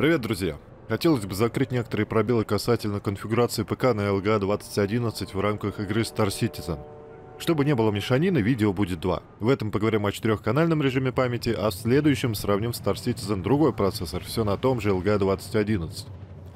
Привет, друзья! Хотелось бы закрыть некоторые пробелы касательно конфигурации ПК на LGA 2011 в рамках игры Star Citizen. Чтобы не было мешанины, видео будет два. В этом поговорим о четырехканальном режиме памяти, а в следующем сравним Star Citizen другой процессор, все на том же LGA 2011.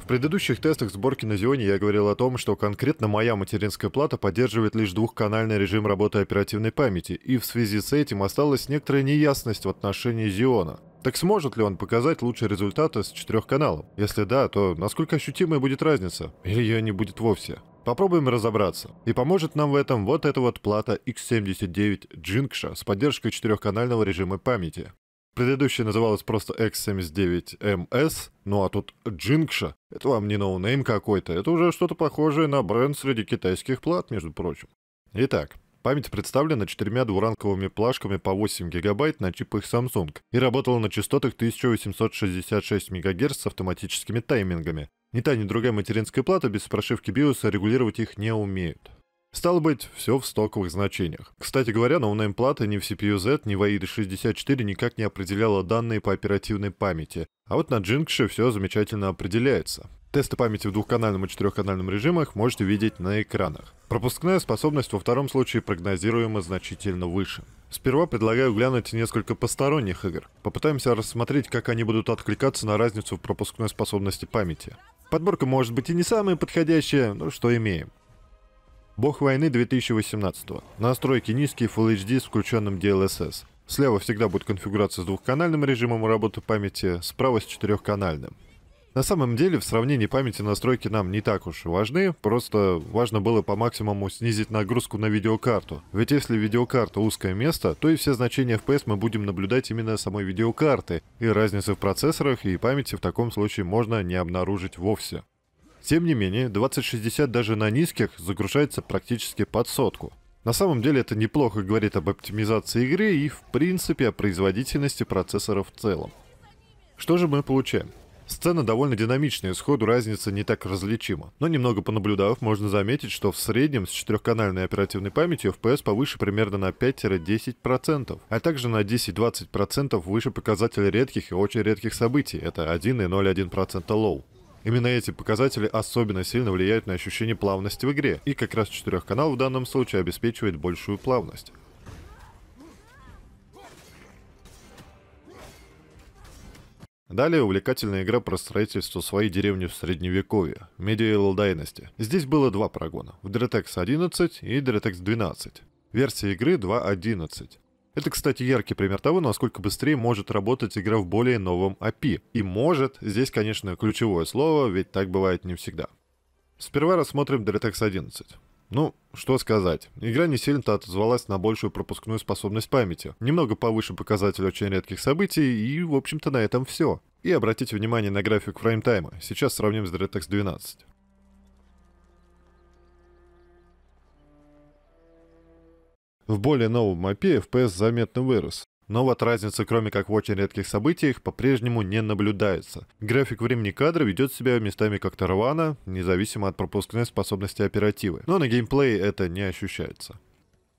В предыдущих тестах сборки на Xeon я говорил о том, что конкретно моя материнская плата поддерживает лишь двухканальный режим работы оперативной памяти, и в связи с этим осталась некоторая неясность в отношении Xeon. Так сможет ли он показать лучшие результаты с четырех каналов? Если да, то насколько ощутимой будет разница? Или ее не будет вовсе? Попробуем разобраться. И поможет нам в этом вот эта вот плата X79 Jinxia с поддержкой четырехканального режима памяти. Предыдущая называлась просто X79MS, эм ну а тут Jinxia. Это вам не ноунейм какой-то, это уже что-то похожее на бренд среди китайских плат, между прочим. Итак, Память представлена четырьмя двуранковыми плашками по 8 гигабайт на чипах Samsung и работала на частотах 1866 МГц с автоматическими таймингами. Ни та, ни другая материнская плата без прошивки BIOS регулировать их не умеют. Стало быть, все в стоковых значениях. Кстати говоря, ноунейм плата ни в CPU-Z, ни в AID64 никак не определяла данные по оперативной памяти, а вот на Джинкше все замечательно определяется. Тесты памяти в двухканальном и четырехканальном режимах можете видеть на экранах. Пропускная способность во втором случае прогнозируема значительно выше. Сперва предлагаю глянуть несколько посторонних игр. Попытаемся рассмотреть, как они будут откликаться на разницу в пропускной способности памяти. Подборка может быть и не самая подходящая, но что имеем. Бог войны 2018. Настройки низкие, Full HD с включенным DLSS. Слева всегда будет конфигурация с двухканальным режимом работы памяти, справа с четырехканальным. На самом деле, в сравнении памяти настройки нам не так уж и важны, просто важно было по максимуму снизить нагрузку на видеокарту. Ведь если видеокарта узкое место, то и все значения FPS мы будем наблюдать именно самой видеокарты, и разницы в процессорах и памяти в таком случае можно не обнаружить вовсе. Тем не менее, 2060 даже на низких загружается практически под сотку. На самом деле это неплохо говорит об оптимизации игры и в принципе о производительности процессора в целом. Что же мы получаем? Сцена довольно динамичная, сходу разница не так различима. Но немного понаблюдав, можно заметить, что в среднем с четырехканальной оперативной памятью FPS повыше примерно на 5-10%, а также на 10-20% выше показатель редких и очень редких событий, это 1 и 0,1% low. Именно эти показатели особенно сильно влияют на ощущение плавности в игре, и как раз четырехканал в данном случае обеспечивает большую плавность. Далее увлекательная игра про строительство своей деревни в средневековье, Medieval Dynasty. Здесь было два прогона, в DirectX 11 и DirectX 12. Версия игры 2.11. Это, кстати, яркий пример того, насколько быстрее может работать игра в более новом API. И может, здесь, конечно, ключевое слово, ведь так бывает не всегда. Сперва рассмотрим DirectX 11. Ну, что сказать. Игра не сильно-то отозвалась на большую пропускную способность памяти. Немного повыше показатель очень редких событий, и, в общем-то, на этом все. И обратите внимание на график фреймтайма. Сейчас сравним с DirectX 12. В более новом мапе FPS заметно вырос. Но вот разницы, кроме как в очень редких событиях, по-прежнему не наблюдается. График времени кадра ведет себя местами как-то рвано, независимо от пропускной способности оперативы. Но на геймплее это не ощущается.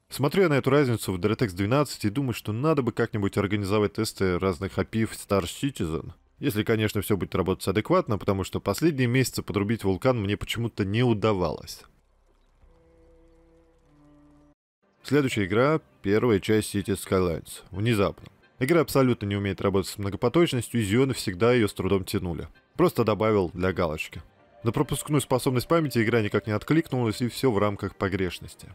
Смотрю я на эту разницу в DirectX 12 и думаю, что надо бы как-нибудь организовать тесты разных API в Star Citizen. Если, конечно, все будет работать адекватно, потому что последние месяцы подрубить вулкан мне почему-то не удавалось. Следующая игра – первая часть City Skylines. Внезапно. Игра абсолютно не умеет работать с многопоточностью, и Зионы всегда ее с трудом тянули. Просто добавил для галочки. На пропускную способность памяти игра никак не откликнулась, и все в рамках погрешности.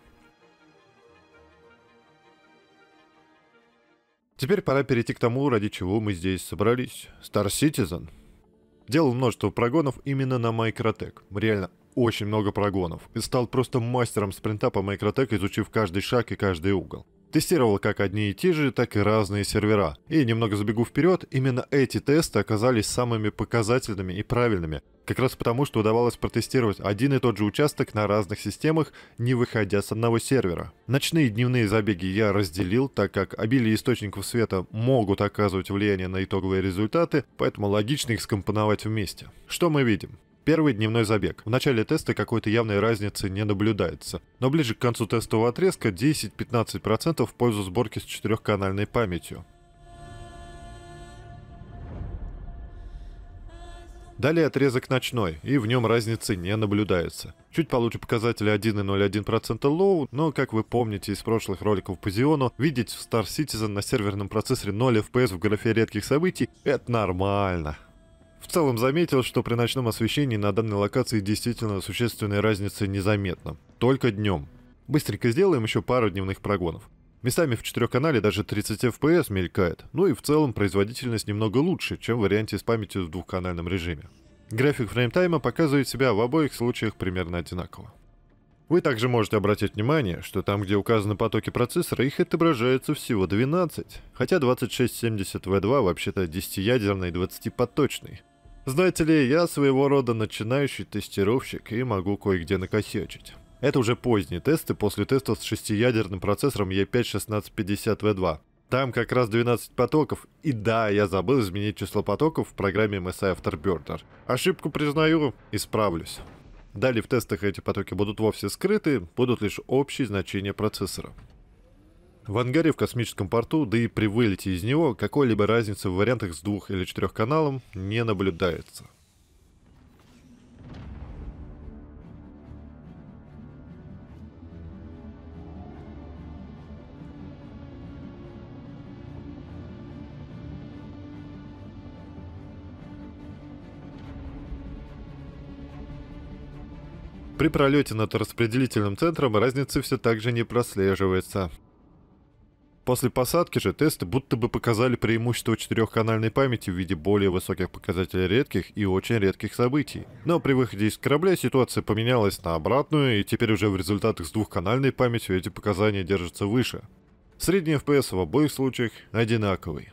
Теперь пора перейти к тому, ради чего мы здесь собрались. Star Citizen. Делал множество прогонов именно на Microtech. Реально очень много прогонов и стал просто мастером спринта по Microtech, изучив каждый шаг и каждый угол. Тестировал как одни и те же, так и разные сервера. И немного забегу вперед, именно эти тесты оказались самыми показательными и правильными, как раз потому, что удавалось протестировать один и тот же участок на разных системах, не выходя с одного сервера. Ночные и дневные забеги я разделил, так как обилие источников света могут оказывать влияние на итоговые результаты, поэтому логично их скомпоновать вместе. Что мы видим? Первый дневной забег. В начале теста какой-то явной разницы не наблюдается, но ближе к концу тестового отрезка 10-15% в пользу сборки с четырехканальной памятью. Далее отрезок ночной, и в нем разницы не наблюдается. Чуть получше показатели 1,01% low, но, как вы помните из прошлых роликов по Зиону, видеть в Star Citizen на серверном процессоре 0 FPS в графе редких событий — это нормально. В целом заметил, что при ночном освещении на данной локации действительно существенной разницы незаметно. Только днем. Быстренько сделаем еще пару дневных прогонов. Местами в четырехканале даже 30 FPS мелькает, ну и в целом производительность немного лучше, чем в варианте с памятью в двухканальном режиме. График фреймтайма показывает себя в обоих случаях примерно одинаково. Вы также можете обратить внимание, что там, где указаны потоки процессора, их отображается всего 12, хотя 2670V2 вообще-то 10-ядерный и 20-поточный. Знаете ли, я своего рода начинающий тестировщик и могу кое-где накосячить. Это уже поздние тесты после тестов с шестиядерным процессором E5-1650V2. Там как раз 12 потоков, и да, я забыл изменить число потоков в программе MSI Afterburner. Ошибку признаю, исправлюсь. Далее в тестах эти потоки будут вовсе скрыты, будут лишь общие значения процессора. В ангаре в космическом порту, да и при вылете из него, какой-либо разницы в вариантах с двух или четырех каналом не наблюдается. При пролете над распределительным центром разницы все так же не прослеживается. После посадки же тесты будто бы показали преимущество четырехканальной памяти в виде более высоких показателей редких и очень редких событий. Но при выходе из корабля ситуация поменялась на обратную, и теперь уже в результатах с двухканальной памятью эти показания держатся выше. Средний FPS в обоих случаях одинаковый.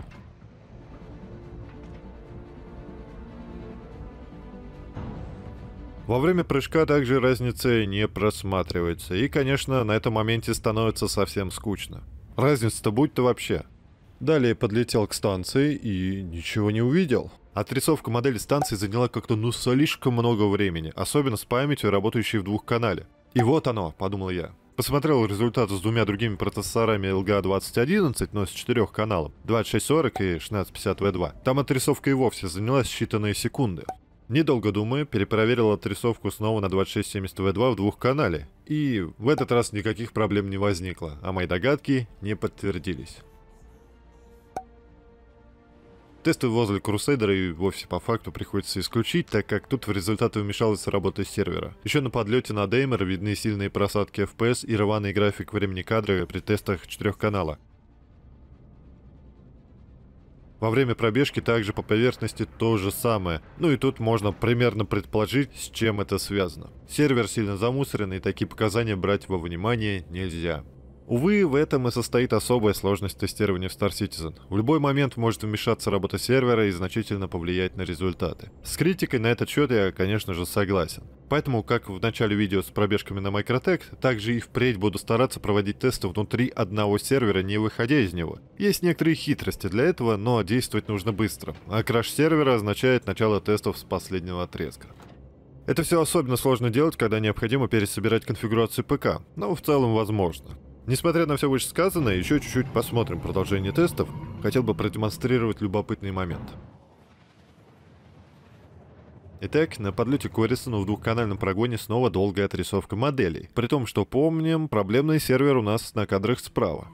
Во время прыжка также разница не просматривается, и, конечно, на этом моменте становится совсем скучно. Разница-то будет-то вообще. Далее подлетел к станции и ничего не увидел. Отрисовка модели станции заняла как-то ну слишком много времени, особенно с памятью, работающей в двух канале. И вот оно, подумал я. Посмотрел результаты с двумя другими процессорами LGA2011, а но с четырех каналов, 2640 и 1650V2. Там отрисовка и вовсе заняла считанные секунды. Недолго думая, перепроверил отрисовку снова на 2670V2 в двух двухканале, и в этот раз никаких проблем не возникло, а мои догадки не подтвердились. Тесты возле Crusader и вовсе по факту приходится исключить, так как тут в результаты вмешалась работа сервера. Еще на подлете на Деймер видны сильные просадки FPS и рваный график времени кадра при тестах четырех канала. Во время пробежки также по поверхности то же самое. Ну и тут можно примерно предположить, с чем это связано. Сервер сильно замусорен и такие показания брать во внимание нельзя. Увы, в этом и состоит особая сложность тестирования в Star Citizen. В любой момент может вмешаться работа сервера и значительно повлиять на результаты. С критикой на этот счет я, конечно же, согласен. Поэтому, как в начале видео с пробежками на Microtech, также и впредь буду стараться проводить тесты внутри одного сервера, не выходя из него. Есть некоторые хитрости для этого, но действовать нужно быстро. А краш сервера означает начало тестов с последнего отрезка. Это все особенно сложно делать, когда необходимо пересобирать конфигурацию ПК, но в целом возможно. Несмотря на все вышесказанное, еще чуть-чуть посмотрим продолжение тестов. Хотел бы продемонстрировать любопытный момент. Итак, на подлете к в двухканальном прогоне снова долгая отрисовка моделей. При том, что помним, проблемный сервер у нас на кадрах справа.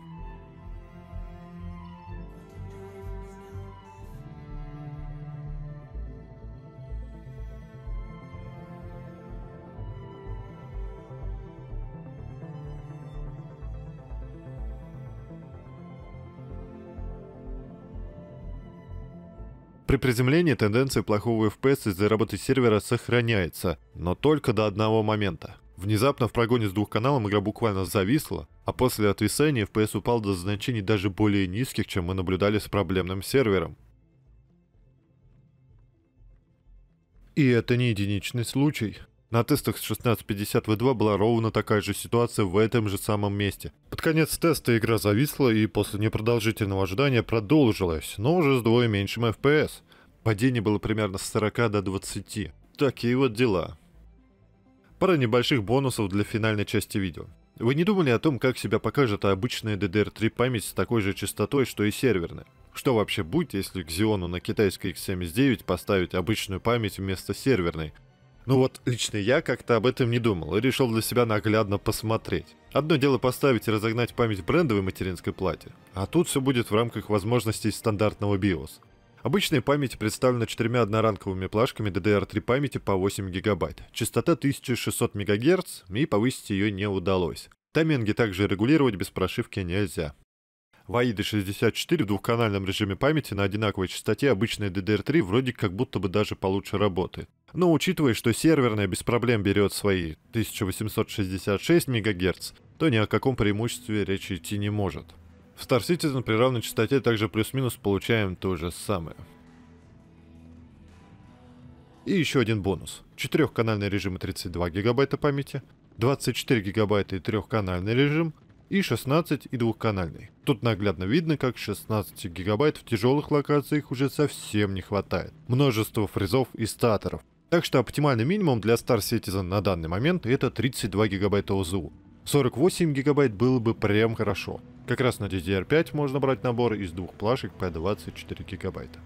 При приземлении тенденция плохого FPS из-за работы сервера сохраняется, но только до одного момента. Внезапно в прогоне с двух каналом игра буквально зависла, а после отвисания FPS упал до значений даже более низких, чем мы наблюдали с проблемным сервером. И это не единичный случай. На тестах с 16.50 V2 была ровно такая же ситуация в этом же самом месте. Под конец теста игра зависла и после непродолжительного ожидания продолжилась, но уже с вдвое меньшим FPS. Падение было примерно с 40 до 20. Такие вот дела. Пара небольших бонусов для финальной части видео. Вы не думали о том, как себя покажет обычная DDR3 память с такой же частотой, что и серверная? Что вообще будет, если к Xeon на китайской X79 поставить обычную память вместо серверной? Ну вот лично я как-то об этом не думал и решил для себя наглядно посмотреть. Одно дело поставить и разогнать память брендовой материнской плате, а тут все будет в рамках возможностей стандартного BIOS. Обычная память представлена четырьмя одноранковыми плашками DDR3 памяти по 8 ГБ. Частота 1600 МГц, и повысить ее не удалось. Тайминги также регулировать без прошивки нельзя. В AIDA64 а в двухканальном режиме памяти на одинаковой частоте обычная DDR3 вроде как будто бы даже получше работает. Но учитывая, что серверная без проблем берет свои 1866 МГц, то ни о каком преимуществе речи идти не может. В Star Citizen при равной частоте также плюс-минус получаем то же самое. И еще один бонус. Четырехканальный режим и 32 гигабайта памяти, 24 гигабайта и трехканальный режим, и 16 и двухканальный. Тут наглядно видно, как 16 гигабайт в тяжелых локациях уже совсем не хватает. Множество фризов и статоров, так что оптимальный минимум для Star Citizen на данный момент это 32 гигабайта ОЗУ. 48 гигабайт было бы прям хорошо. Как раз на DDR5 можно брать набор из двух плашек по 24 гигабайта.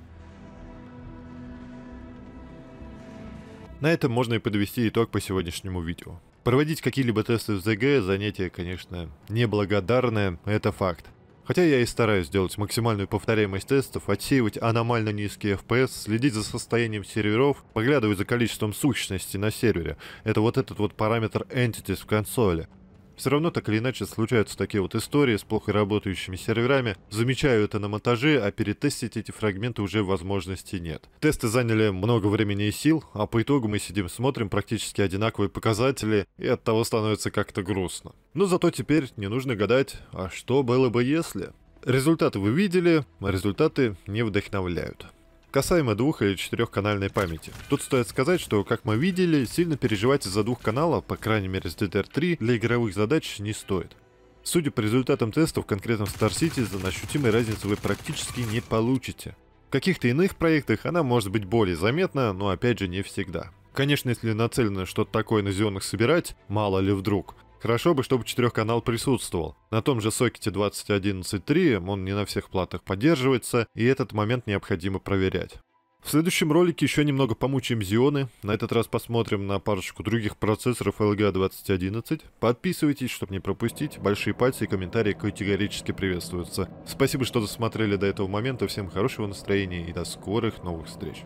На этом можно и подвести итог по сегодняшнему видео. Проводить какие-либо тесты в ZG занятие, конечно, неблагодарное, это факт. Хотя я и стараюсь делать максимальную повторяемость тестов, отсеивать аномально низкие FPS, следить за состоянием серверов, поглядывать за количеством сущностей на сервере. Это вот этот вот параметр entities в консоли. Все равно так или иначе случаются такие вот истории с плохо работающими серверами. Замечаю это на монтаже, а перетестить эти фрагменты уже возможности нет. Тесты заняли много времени и сил, а по итогу мы сидим смотрим практически одинаковые показатели, и от того становится как-то грустно. Но зато теперь не нужно гадать, а что было бы если? Результаты вы видели, а результаты не вдохновляют. Касаемо двух- или четырехканальной памяти. Тут стоит сказать, что, как мы видели, сильно переживать из-за двух каналов, по крайней мере с DDR3, для игровых задач не стоит. Судя по результатам тестов, конкретно в Star Citizen ощутимой разницы вы практически не получите. В каких-то иных проектах она может быть более заметна, но опять же не всегда. Конечно, если нацелены что-то такое на зеленых собирать, мало ли вдруг, Хорошо бы, чтобы четырехканал присутствовал. На том же сокете 2011.3 он не на всех платах поддерживается, и этот момент необходимо проверять. В следующем ролике еще немного помучаем зионы, На этот раз посмотрим на парочку других процессоров LG 2011. Подписывайтесь, чтобы не пропустить. Большие пальцы и комментарии категорически приветствуются. Спасибо, что досмотрели до этого момента. Всем хорошего настроения и до скорых новых встреч.